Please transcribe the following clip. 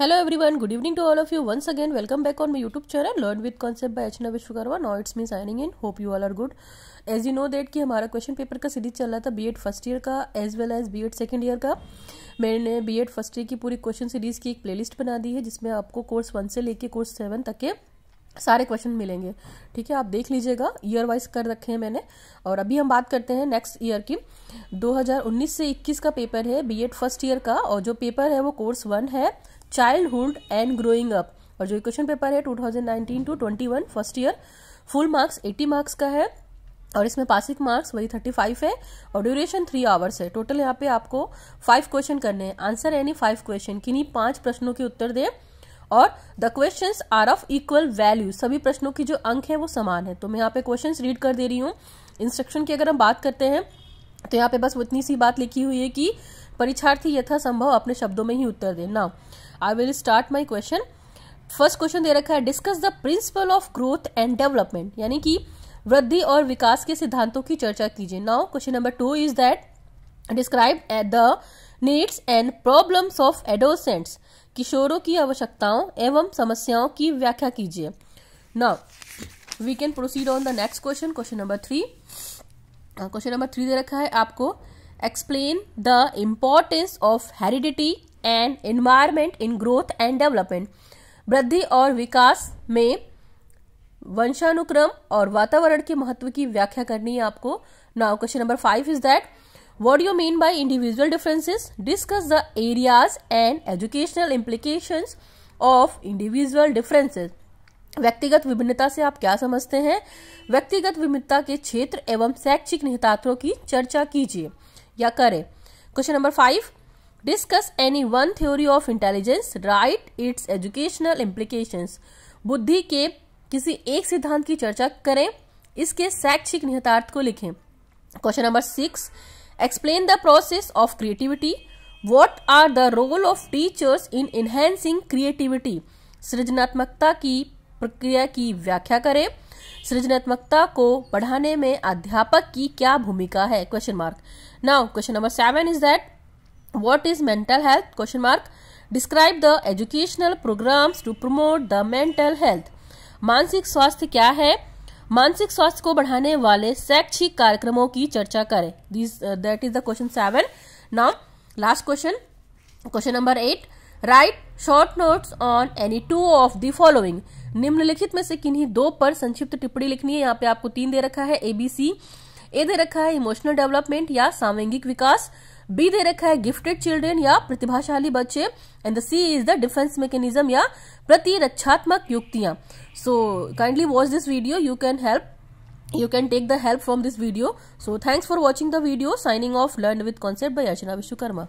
Hello everyone good evening to all of you once again welcome back on my YouTube channel learn with concept by Archana Vishwakarma now it's me signing in hope you all are good as you know that कि हमारा question paper का series चल रहा था B Ed first year का as well as B Ed second year का मैंने B Ed first year की पूरी क्वेश्चन सीरीज की एक प्ले लिस्ट बना दी है जिसमें आपको कोर्स वन से लेकर कोर्स सेवन तक के सारे क्वेश्चन मिलेंगे ठीक है आप देख लीजिएगा ईयर वाइज कर रखे हैं मैंने और अभी हम बात करते हैं नेक्स्ट ईयर की 2019 से 21 का पेपर है बीएड फर्स्ट ईयर का और जो पेपर है वो कोर्स वन है चाइल्डहुड एंड ग्रोइंग अप और जो क्वेश्चन पेपर है 2019 to 21 first year full marks 80 marks का है और इसमें पासिक मार्क्स वही 35 है और ड्यूरेशन थ्री आवर्स है टोटल यहाँ पे आपको फाइव क्वेश्चन करने हैं आंसर एनी फाइव क्वेश्चन किन्हीं पांच प्रश्नों के उत्तर दें और the question are of equal value सभी प्रश्नों की जो अंक है वो समान है तो मैं यहाँ पे क्वेश्चन रीड कर दे रही हूँ इंस्ट्रक्शन की अगर हम बात करते हैं तो यहाँ पे बस उतनी सी बात लिखी हुई है कि परीक्षार्थी यथासंभव अपने शब्दों में ही उत्तर दे now I will start my question first question दे रखा है discuss the principle of growth and development यानी कि वृद्धि और विकास के सिद्धांतों की चर्चा कीजिए now question number two is that describe the needs and problems of adolescents किशोरों की आवश्यकताओं एवं समस्याओं की व्याख्या कीजिए now we can proceed on the next question question number three question number three दे रखा है आपको explain the importance of heredity and environment in growth and development वृद्धि और विकास में वंशानुक्रम और वातावरण के महत्व की व्याख्या करनी है आपको now question number five is that What do you mean by individual differences? Discuss the areas and educational implications of individual differences. व्यक्तिगत विभिन्नता से आप क्या समझते हैं व्यक्तिगत विभिन्नता के क्षेत्र एवं शैक्षिक निहितार्थों की चर्चा कीजिए या करें question number five discuss any one theory of intelligence write its educational implications बुद्धि के किसी एक सिद्धांत की चर्चा करें इसके शैक्षिक निहितार्थ को लिखें question number six explain the process of creativity what are the role of teachers in enhancing creativity सृजनात्मकता की प्रक्रिया की व्याख्या करें सृजनात्मकता को बढ़ाने में अध्यापक की क्या भूमिका है question mark now question number seven is that what is mental health question mark describe the educational programmes to promote the mental health मानसिक स्वास्थ्य क्या है मानसिक स्वास्थ्य को बढ़ाने वाले शैक्षिक कार्यक्रमों की चर्चा करें this that is the question seven now last question question number eight write short notes on any two of the following निम्नलिखित में से किन्हीं दो पर संक्षिप्त टिप्पणी लिखनी है यहाँ पे आपको तीन दे रखा है एबीसी ए दे रखा है इमोशनल डेवलपमेंट या सामूहिक विकास बी दे रखा है गिफ्टेड चिल्ड्रेन या प्रतिभाशाली बच्चे and the C is the defence mechanism या प्रतिरक्षात्मक युक्तियां so kindly watch this video you can help you can take the help from this video so thanks for watching the video signing off learn with concept by Archana Vishwakarma